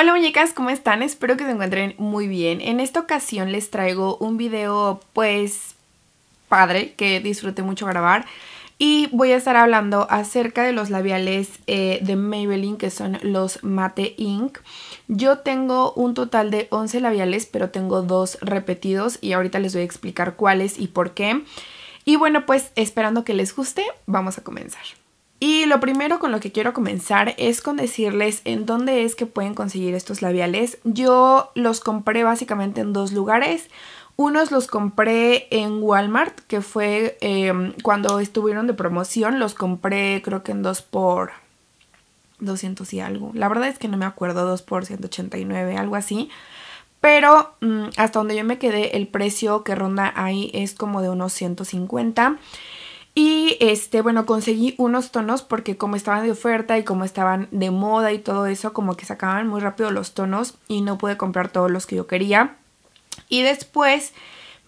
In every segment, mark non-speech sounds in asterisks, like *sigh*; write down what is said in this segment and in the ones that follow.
Hola muñecas, ¿cómo están? Espero que se encuentren muy bien. En esta ocasión les traigo un video pues padre que disfruté mucho grabar y voy a estar hablando acerca de los labiales eh, de Maybelline que son los Mate Ink. Yo tengo un total de 11 labiales pero tengo dos repetidos y ahorita les voy a explicar cuáles y por qué. Y bueno pues esperando que les guste, vamos a comenzar. Y lo primero con lo que quiero comenzar es con decirles en dónde es que pueden conseguir estos labiales. Yo los compré básicamente en dos lugares. Unos los compré en Walmart, que fue em, cuando estuvieron de promoción. Los compré creo que en dos por 200 y algo. La verdad es que no me acuerdo, 2 por 189, algo así. Pero mm, hasta donde yo me quedé, el precio que ronda ahí es como de unos 150. Y este, bueno, conseguí unos tonos porque como estaban de oferta y como estaban de moda y todo eso, como que sacaban muy rápido los tonos y no pude comprar todos los que yo quería. Y después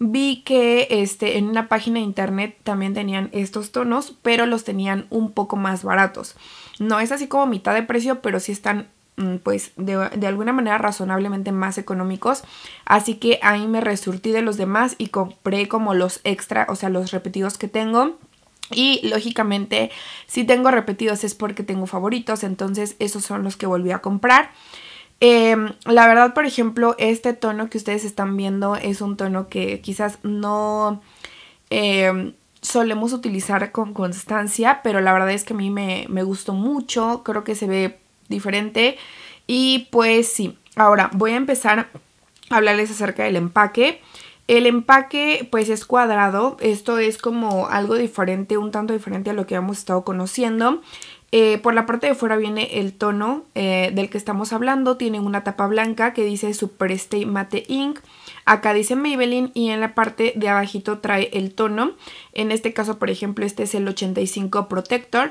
vi que este, en una página de internet también tenían estos tonos, pero los tenían un poco más baratos. No es así como mitad de precio, pero sí están mm, pues de, de, alguna manera razonablemente más económicos. Así que ahí me resurtí de los demás y compré como los extra, o sea, los repetidos que tengo. Y lógicamente, si tengo repetidos es porque tengo favoritos, entonces esos son los que volví a comprar. Em, la verdad, por ejemplo, este tono que ustedes están viendo es un tono que quizás no em, solemos utilizar con constancia, pero la verdad es que a mí me, me gustó mucho, creo que se ve diferente. Y pues sí, ahora voy a empezar a hablarles acerca del empaque. El empaque pues es cuadrado, esto es como algo diferente, un tanto diferente a lo que hemos estado conociendo. Eh, por la parte de fuera viene el tono eh, del que estamos hablando, tiene una tapa blanca que dice Super Stay Matte Ink, acá dice Maybelline y en la parte de abajito trae el tono, en este caso por ejemplo este es el 85 Protector.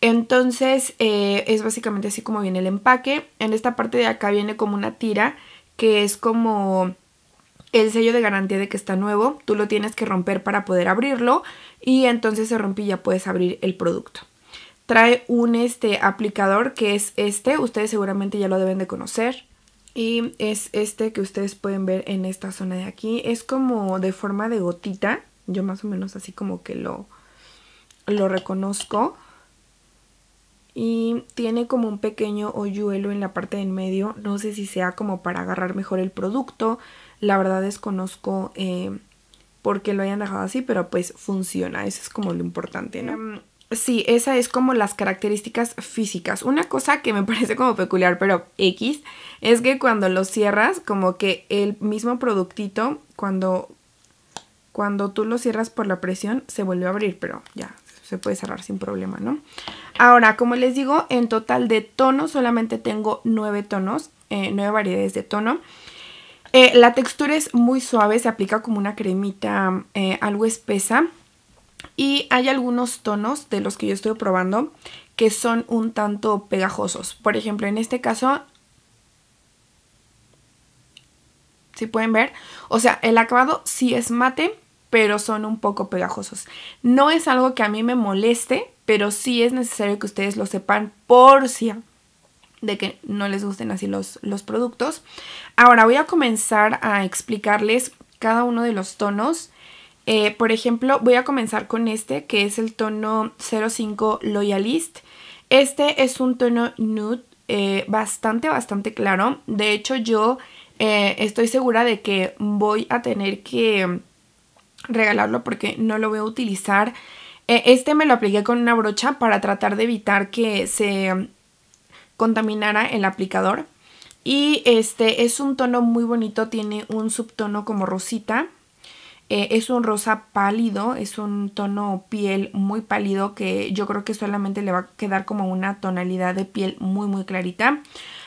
Entonces eh, es básicamente así como viene el empaque, en esta parte de acá viene como una tira que es como el sello de garantía de que está nuevo, tú lo tienes que romper para poder abrirlo y entonces se rompe y ya puedes abrir el producto. Trae un este aplicador que es este, ustedes seguramente ya lo deben de conocer. Y es este que ustedes pueden ver en esta zona de aquí. Es como de forma de gotita. Yo más o menos así como que lo, lo reconozco y tiene como un pequeño hoyuelo en la parte de en medio. No sé si sea como para agarrar mejor el producto. La verdad desconozco eh, por qué lo hayan dejado así, pero pues funciona. Eso es como lo importante, ¿no? Em, sí, esa es como las características físicas. Una cosa que me *laughs* parece como peculiar, pero X, es que cuando lo cierras, como que el mismo productito, cuando, cuando tú lo cierras por la presión, se vuelve a abrir, pero ya, se puede cerrar sin problema, ¿no? Ahora, como les digo, en total de tonos solamente tengo nueve tonos, eh, nueve variedades de tono. Eh, la textura es muy suave, se aplica como una cremita eh, algo espesa. Y hay algunos tonos de los que yo estoy probando que son un tanto pegajosos. Por ejemplo, en este caso si pueden ver. O sea, el acabado sí es mate, pero son un poco pegajosos. No es algo que a mí me moleste, pero sí es necesario que ustedes lo sepan por si de que no les gusten así los, los productos. Ahora voy a comenzar a explicarles cada uno de los tonos. Eh, por ejemplo, voy a comenzar con este que es el tono 05 Loyalist. Este es un tono nude eh, bastante, bastante claro. De hecho, yo eh, estoy segura de que voy a tener que regalarlo porque no lo voy a utilizar. E, este me lo apliqué con una brocha para tratar de evitar que se um, contaminara el aplicador. Y este es un tono muy bonito, tiene un subtono como rosita. E, es un rosa pálido, es un tono piel muy pálido que yo creo que solamente le va a quedar como una tonalidad de piel muy muy clarita.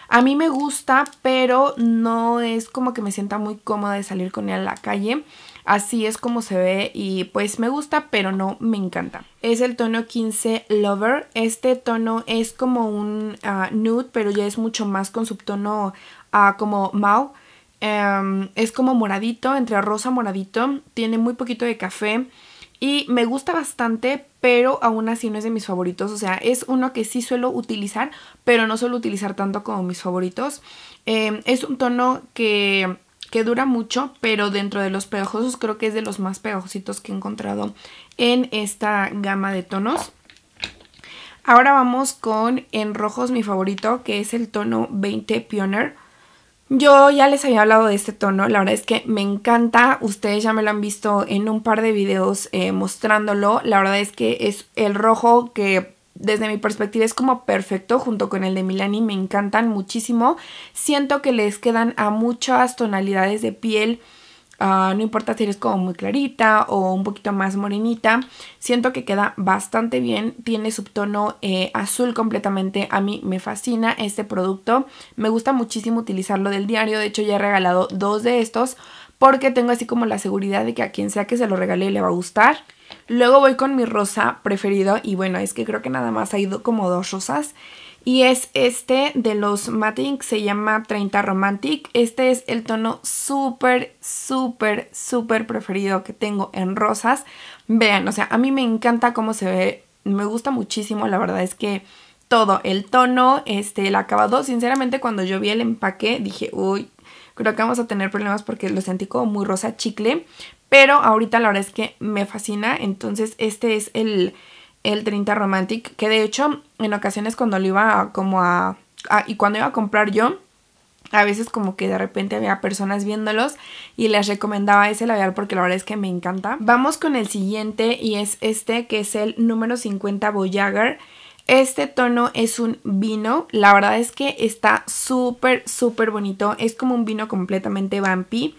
A mí me gusta, pero no es como que me sienta muy cómoda de salir con él a la calle. Así es como se ve y pues me gusta, pero no me encanta. Es el tono 15 Lover. Este tono es como un ah, nude, pero ya es mucho más con subtono ah, como Mau. Em, es como moradito, entre rosa moradito. Tiene muy poquito de café. Y me gusta bastante, pero aún así no es de mis favoritos. O sea, es uno que sí suelo utilizar, pero no suelo utilizar tanto como mis favoritos. Em, es un tono que que dura mucho, pero dentro de los pegajosos creo que es de los más pegajositos que he encontrado en esta gama de tonos. Ahora vamos con en rojos mi favorito, que es el tono 20 Pioneer. Yo ya les había hablado de este tono, la verdad es que me encanta, ustedes ya me lo han visto en un par de videos eh, mostrándolo, la verdad es que es el rojo que desde mi perspectiva es como perfecto junto con el de Milani, me encantan muchísimo. Siento que les quedan a muchas tonalidades de piel, ah, no importa si eres como muy clarita o un poquito más morenita, siento que queda bastante bien, tiene subtono eh, azul completamente, a mí me fascina este producto, me gusta muchísimo utilizarlo del diario, de hecho ya he regalado dos de estos porque tengo así como la seguridad de que a quien sea que se lo regale le va a gustar. Luego voy con mi rosa preferido y bueno, es que creo que nada más hay como dos rosas. Y es este de los Matic, se llama 30 Romantic. Este es el tono súper, súper, súper preferido que tengo en rosas. Vean, o sea, a mí me encanta cómo se ve, me gusta muchísimo, la verdad es que todo, el tono, este, el acabado. Sinceramente, cuando yo vi el empaque dije, uy, creo que vamos a tener problemas porque lo sentí como muy rosa chicle, pero ahorita la verdad es que me fascina. Entonces este es el, 30 Romantic. Que de hecho en ocasiones cuando lo iba como a, Y cuando iba a comprar yo, a veces como que de repente había personas viéndolos y les recomendaba ese labial porque la verdad es que me encanta. Vamos con el siguiente y es este que es el número 50 Voyager. Este tono es un vino, la verdad es que está súper súper bonito, es como un vino completamente vampi.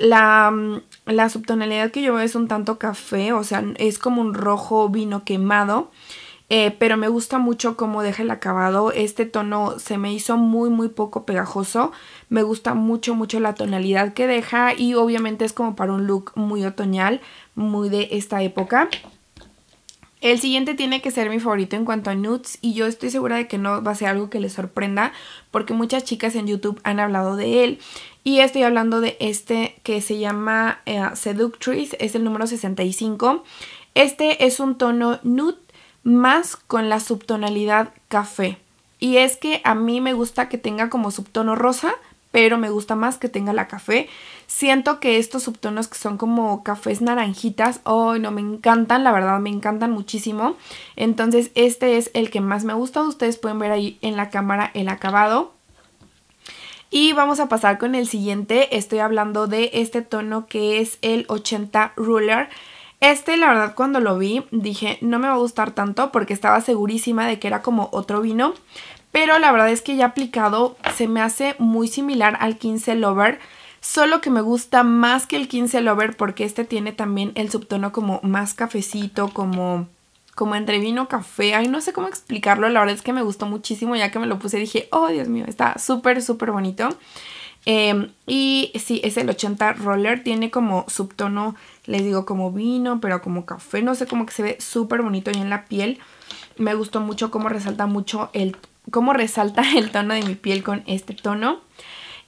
Mm, la, subtonalidad que yo veo es un tanto café, o sea, es como un rojo vino quemado. Eh, pero me gusta mucho cómo deja el acabado. Este tono se me hizo muy, muy poco pegajoso. Me gusta mucho, mucho la tonalidad que deja y obviamente es como para un look muy otoñal, muy de esta época. El siguiente tiene que ser mi favorito en cuanto a nudes y yo estoy segura de que no va a ser algo que les sorprenda porque muchas chicas en YouTube han hablado de él y estoy hablando de este que se llama Seductrice, eh, Seductress, es el número 65. Este es un tono nude más con la subtonalidad café y es que a mí me gusta que tenga como subtono rosa pero me gusta más que tenga la café. Siento que estos subtonos que son como cafés naranjitas, ¡ay! no, me encantan, la verdad me encantan muchísimo. Entonces este es el que más me gusta, ustedes pueden ver ahí en la cámara el acabado. Y vamos a pasar con el siguiente, estoy hablando de este tono que es el 80 Ruler. Este, la verdad, cuando lo vi, dije, no me va a gustar tanto porque estaba segurísima de que era como otro vino pero la verdad es que ya aplicado se me hace muy similar al 15 Lover, solo que me gusta más que el 15 Lover porque este tiene también el subtono como más cafecito, como como entre vino, café, ay no sé cómo explicarlo, la verdad es que me gustó muchísimo ya que me lo puse dije, oh Dios mío, está súper súper bonito. Em, y sí, es el 80 Roller, tiene como subtono, les digo, como vino, pero como café, no sé, cómo que se ve súper bonito ahí en la piel. Me gustó mucho cómo resalta mucho el cómo resalta *laughs* el tono de mi piel con este tono.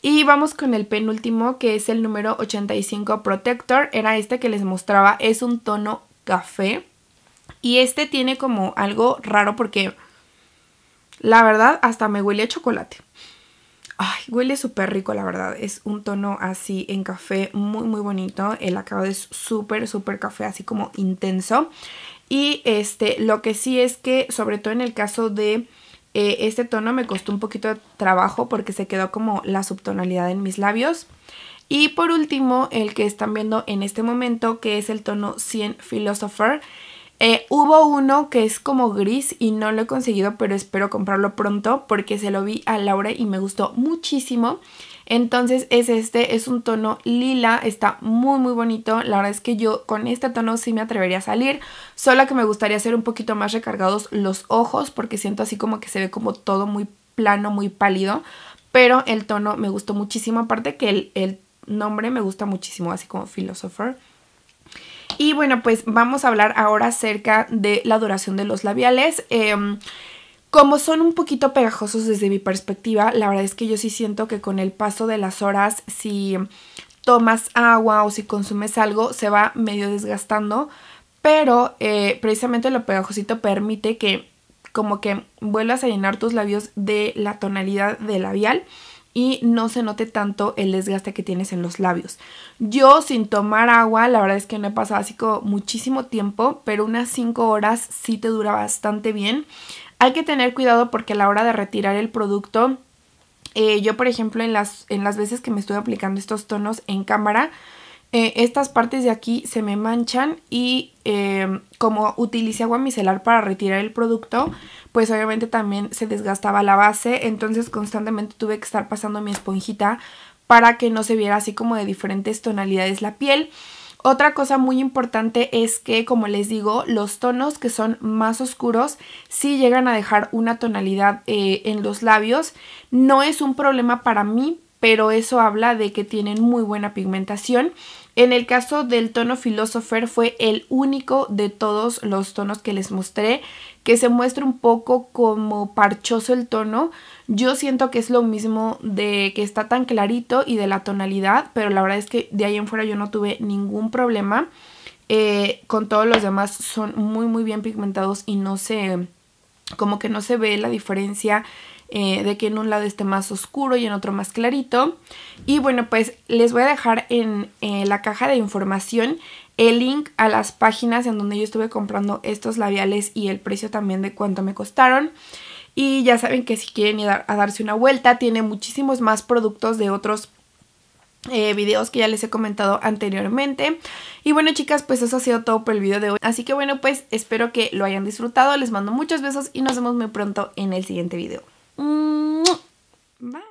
Y vamos con el penúltimo que es el número 85 Protector. Era este que les mostraba. Es un tono café. Y este tiene como algo raro porque la verdad hasta me huele a chocolate. Ay, huele súper rico la verdad. Es un tono así en café muy muy bonito. El acabado es súper súper café así como intenso. Y este lo que sí es que sobre todo en el caso de eh, este tono me costó un poquito de trabajo porque se quedó como la subtonalidad en mis labios. Y por último, el que están viendo en este momento, que es el tono 100 Philosopher. Eh, hubo uno que es como gris y no lo he conseguido, pero espero comprarlo pronto porque se lo vi a Laura y me gustó muchísimo. Entonces es este, es un tono lila, está muy muy bonito. La verdad es que yo con este tono sí me atrevería a salir, solo que me gustaría hacer un poquito más recargados los ojos porque siento así como que se ve como todo muy plano, muy pálido. Pero el tono me gustó muchísimo, aparte que el, el nombre me gusta muchísimo, así como Philosopher. Y bueno, pues vamos a hablar ahora acerca de la duración de los labiales. Em, como son un poquito pegajosos desde mi perspectiva, la verdad es que yo sí siento que con el paso de las horas, si tomas agua o si consumes algo, se va medio desgastando. Pero eh, precisamente lo pegajosito permite que como que vuelvas a llenar tus labios de la tonalidad del labial y no se note tanto el desgaste que tienes en los labios. Yo sin tomar agua, la verdad es que no he pasado así como muchísimo tiempo, pero unas 5 horas sí te dura bastante bien. Hay que tener cuidado porque a la hora de retirar el producto, eh, yo por ejemplo en las, en las veces que me estuve aplicando estos tonos en cámara, eh, estas partes de aquí se me manchan y eh, como utilicé agua micelar para retirar el producto, pues obviamente también se desgastaba la base, entonces constantemente tuve que estar pasando mi esponjita para que no se viera así como de diferentes tonalidades la piel. Otra cosa muy importante es que, como les digo, los tonos que son más oscuros sí llegan a dejar una tonalidad eh, en los labios. No es un problema para mí pero eso habla de que tienen muy buena pigmentación. En el caso del tono Philosopher fue el único de todos los tonos que les mostré que se muestra un poco como parchoso el tono. Yo siento que es lo mismo de que está tan clarito y de la tonalidad, pero la verdad es que de ahí en fuera yo no tuve ningún problema. Eh, con todos los demás son muy muy bien pigmentados y no se como que no se ve la diferencia eh, de que en un lado esté más oscuro y en otro más clarito. Y bueno, pues les voy a dejar en eh, la caja de información el link a las páginas en donde yo estuve comprando estos labiales y el precio también de cuánto me costaron. Y ya saben que si quieren ir a darse una vuelta, tiene muchísimos más productos de otros eh, videos que ya les he comentado anteriormente. Y bueno chicas, pues eso ha sido todo por el video de hoy. Así que bueno, pues espero que lo hayan disfrutado. Les mando muchos besos y nos vemos muy pronto en el siguiente video. うん。バイ。